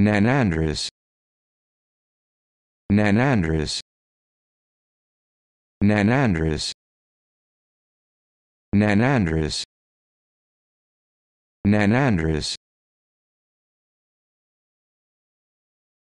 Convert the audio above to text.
Nanandras Nanandras Nanandras Nanandras Nanandras